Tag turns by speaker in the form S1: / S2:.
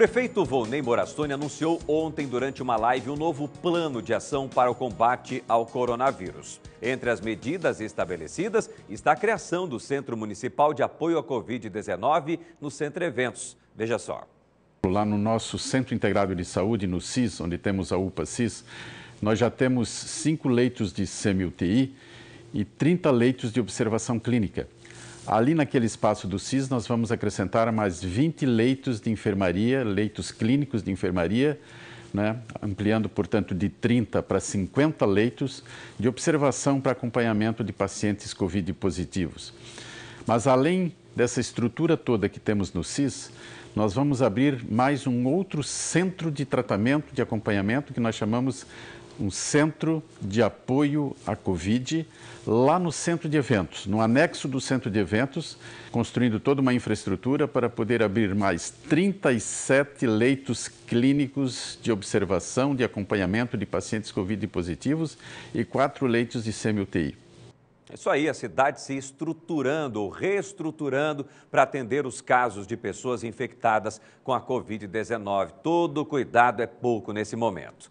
S1: prefeito Volney Morastoni anunciou ontem, durante uma live, um novo plano de ação para o combate ao coronavírus. Entre as medidas estabelecidas está a criação do Centro Municipal de Apoio à Covid-19 no Centro Eventos. Veja só.
S2: Lá no nosso Centro Integrado de Saúde, no CIS, onde temos a UPA-CIS, nós já temos cinco leitos de semi-UTI e 30 leitos de observação clínica. Ali naquele espaço do CIS, nós vamos acrescentar mais 20 leitos de enfermaria, leitos clínicos de enfermaria, né? ampliando, portanto, de 30 para 50 leitos de observação para acompanhamento de pacientes Covid positivos. Mas além dessa estrutura toda que temos no CIS, nós vamos abrir mais um outro centro de tratamento, de acompanhamento, que nós chamamos um centro de apoio à Covid lá no centro de eventos, no anexo do centro de eventos, construindo toda uma infraestrutura para poder abrir mais 37 leitos clínicos de observação, de acompanhamento de pacientes Covid positivos e quatro leitos de semi-UTI.
S1: É isso aí, a cidade se estruturando, reestruturando para atender os casos de pessoas infectadas com a Covid-19. Todo cuidado é pouco nesse momento.